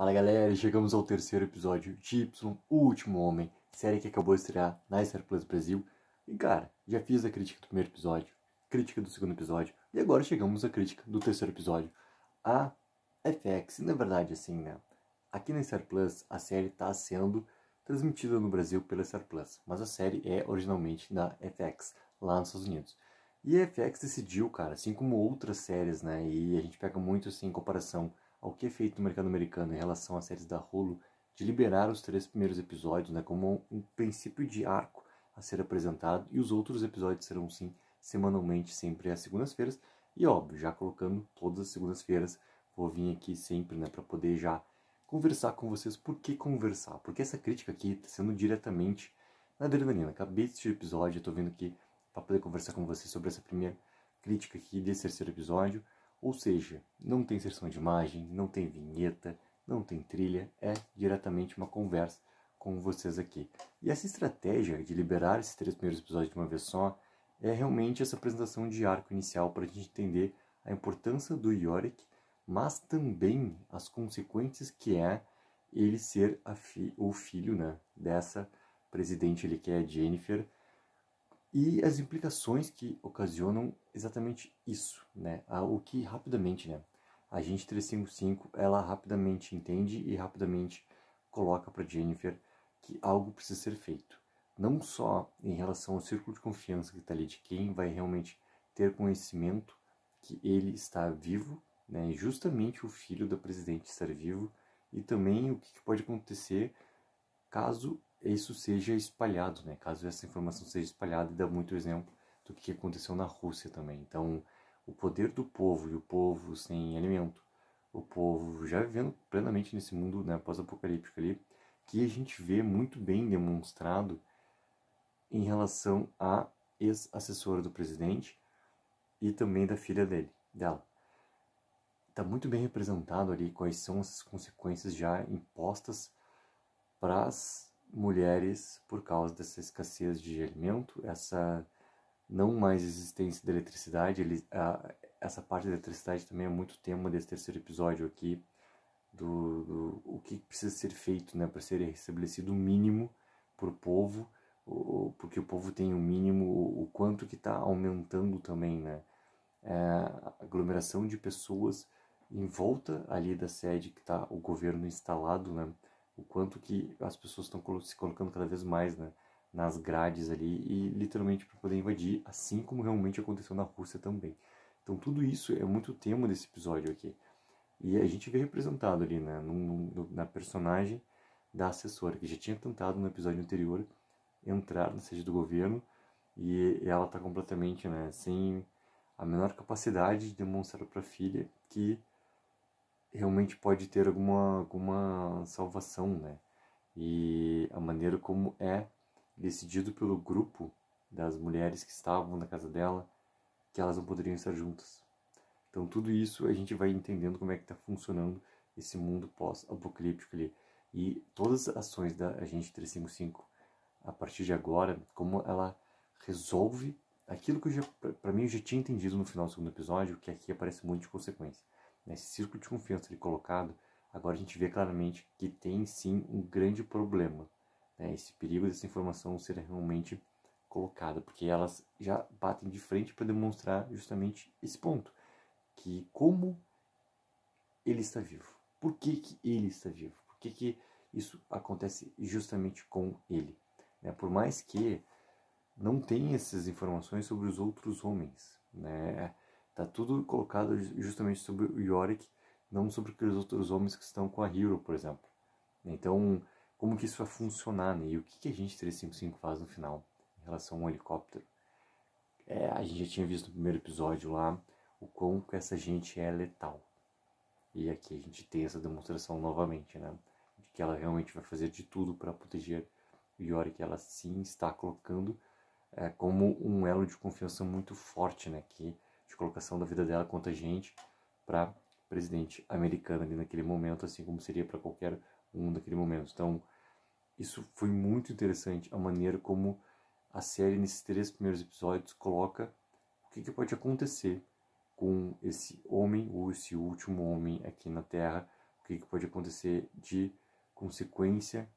Fala galera, chegamos ao terceiro episódio de Y, O Último Homem, série que acabou de estrear na Star Plus Brasil. E cara, já fiz a crítica do primeiro episódio, crítica do segundo episódio, e agora chegamos à crítica do terceiro episódio. A FX, na verdade assim, né? Aqui na Star Plus, a série está sendo transmitida no Brasil pela Star Plus, mas a série é originalmente da FX, lá nos Estados Unidos. E a FX decidiu, cara, assim como outras séries, né? E a gente pega muito assim em comparação ao que é feito no mercado americano em relação às séries da Hulu de liberar os três primeiros episódios né, como um princípio de arco a ser apresentado e os outros episódios serão sim semanalmente, sempre às segundas-feiras. E óbvio, já colocando todas as segundas-feiras, vou vir aqui sempre né, para poder já conversar com vocês. Por que conversar? Porque essa crítica aqui está sendo diretamente na adrenalina. Acabei de assistir o episódio, estou vindo aqui para poder conversar com vocês sobre essa primeira crítica aqui desse terceiro episódio. Ou seja, não tem inserção de imagem, não tem vinheta, não tem trilha, é diretamente uma conversa com vocês aqui. E essa estratégia de liberar esses três primeiros episódios de uma vez só é realmente essa apresentação de arco inicial para a gente entender a importância do Yorick, mas também as consequências que é ele ser fi o filho né, dessa presidente ali que é a Jennifer, e as implicações que ocasionam exatamente isso, né? O que rapidamente, né? A gente 355, ela rapidamente entende e rapidamente coloca para Jennifer que algo precisa ser feito, não só em relação ao círculo de confiança que está ali de quem vai realmente ter conhecimento que ele está vivo, né? Justamente o filho da presidente estar vivo e também o que pode acontecer caso isso seja espalhado, né? Caso essa informação seja espalhada, dá muito exemplo do que aconteceu na Rússia também. Então, o poder do povo e o povo sem alimento, o povo já vivendo plenamente nesse mundo né, pós-apocalíptico ali, que a gente vê muito bem demonstrado em relação à ex-assessora do presidente e também da filha dele, dela. Está muito bem representado ali quais são as consequências já impostas para as mulheres por causa dessa escassez de alimento, essa não mais existência de eletricidade. Ele, a, essa parte da eletricidade também é muito tema desse terceiro episódio aqui, do, do o que precisa ser feito né, para ser restabelecido o mínimo para o povo, porque o povo tem o um mínimo, o, quanto que está aumentando também, né? É, a aglomeração de pessoas em volta ali da sede que está o governo instalado, né? o quanto que as pessoas estão se colocando cada vez mais né, nas grades ali e literalmente para poder invadir, assim como realmente aconteceu na Rússia também. Então tudo isso é muito tema desse episódio aqui. E a gente vê representado ali né, num, num, na personagem da assessora, que já tinha tentado no episódio anterior entrar na sede do governo e ela está completamente né, sem a menor capacidade de demonstrar para a filha que realmente pode ter alguma, alguma salvação, né? E a maneira como é decidido pelo grupo das mulheres que estavam na casa dela que elas não poderiam estar juntas. Então tudo isso a gente vai entendendo como é que está funcionando esse mundo pós-apocalíptico ali. E todas as ações da Agente 355, a partir de agora, como ela resolve aquilo que para mim eu já tinha entendido no final do segundo episódio, que aqui aparece muito de consequência nesse círculo de confiança ali colocado, agora a gente vê claramente que tem sim um grande problema. Né? Esse perigo dessa informação ser realmente colocada, porque elas já batem de frente para demonstrar justamente esse ponto, que como ele está vivo, por que, que ele está vivo, por que, que isso acontece justamente com ele. Né? Por mais que não tenha essas informações sobre os outros homens, né? Tá tudo colocado justamente sobre o Yorick, não sobre aqueles outros homens que estão com a Hero, por exemplo. Então, como que isso vai funcionar, né? E o que, que a gente 355 faz no final em relação ao helicóptero? É, a gente já tinha visto no primeiro episódio lá o quão que essa gente é letal. E aqui a gente tem essa demonstração novamente, né? De que ela realmente vai fazer de tudo para proteger o Yorick. Ela sim está colocando é, como um elo de confiança muito forte, né? Que de colocação da vida dela contra a gente para presidente americano ali naquele momento, assim como seria para qualquer um naquele momento. Então, isso foi muito interessante a maneira como a série nesses três primeiros episódios coloca o que, que pode acontecer com esse homem ou esse último homem aqui na Terra, o que, que pode acontecer de consequência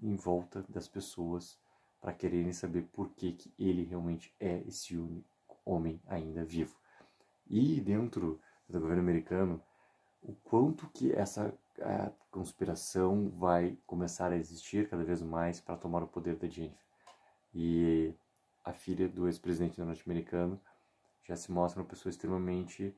em volta das pessoas para quererem saber por que, que ele realmente é esse único homem ainda vivo. E dentro do governo americano, o quanto que essa conspiração vai começar a existir cada vez mais para tomar o poder da Jennifer. E a filha do ex-presidente norte-americano já se mostra uma pessoa extremamente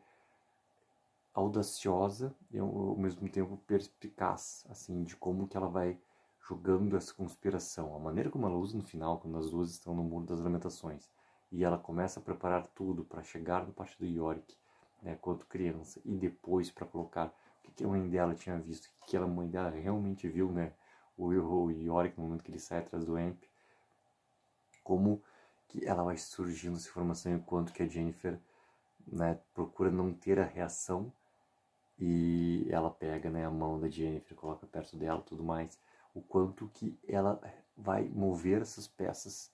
audaciosa e ao mesmo tempo perspicaz, assim, de como que ela vai jogando essa conspiração, a maneira como ela usa no final, quando as duas estão no muro das lamentações, e ela começa a preparar tudo para chegar no partido York, né, quando criança, e depois para colocar o que, que a mãe dela tinha visto, o que, que a mãe dela realmente viu, né, o, o York no momento que ele sai atrás do Amp, como que ela vai surgindo essa informação enquanto que a Jennifer né, procura não ter a reação e ela pega né, a mão da Jennifer, coloca perto dela tudo mais, o quanto que ela vai mover essas peças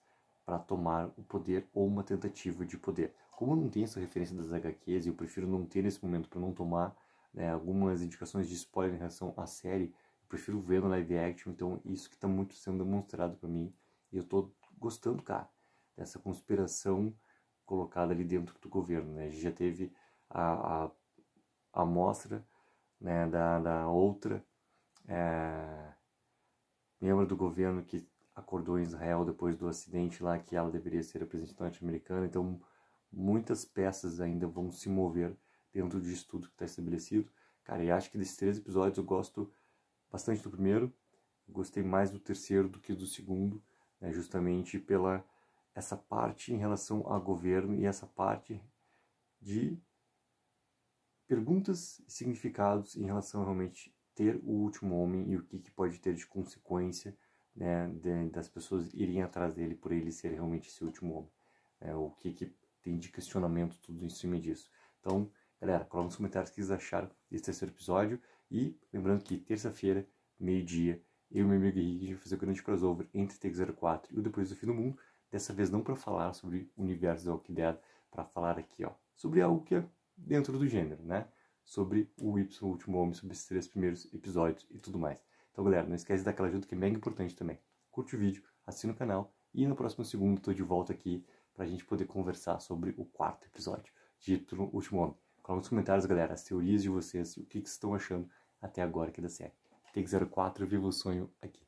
para tomar o poder ou uma tentativa de poder. Como eu não tenho essa referência das HQs e eu prefiro não ter nesse momento para não tomar né, algumas indicações de spoiler em relação à série, eu prefiro ver no live action, então isso que está muito sendo demonstrado para mim e eu estou gostando, cara, dessa conspiração colocada ali dentro do governo. Né? A gente já teve a, a, a mostra né, da, da outra é, membro do governo que acordou em Israel depois do acidente lá que ela deveria ser a presidente norte-americana. Então, muitas peças ainda vão se mover dentro disso tudo que está estabelecido. Cara, e acho que desses três episódios eu gosto bastante do primeiro, gostei mais do terceiro do que do segundo, né, justamente pela essa parte em relação a governo e essa parte de perguntas e significados em relação a realmente ter o último homem e o que, que pode ter de consequência né, de, das pessoas irem atrás dele por ele ser realmente esse último homem. É, o que, que tem de questionamento tudo em cima disso. Então, galera, coloca nos comentários o que vocês acharam desse terceiro episódio. E lembrando que terça-feira, meio-dia, eu e meu amigo Henrique a gente vai fazer o um grande crossover entre Take 04 e o Depois do Fim do Mundo. Dessa vez não para falar sobre o universo da Walking Dead, para falar aqui ó, sobre algo que é dentro do gênero, né? Sobre o Y, o Último Homem, sobre esses três primeiros episódios e tudo mais. Então, galera, não esquece daquela ajuda que é mega importante também. Curte o vídeo, assina o canal e no próximo segundo estou de volta aqui para a gente poder conversar sobre o quarto episódio de no Último Homem. Coloca nos comentários, galera, as teorias de vocês, o que, que estão achando até agora aqui da série. Take 04, viva o sonho aqui.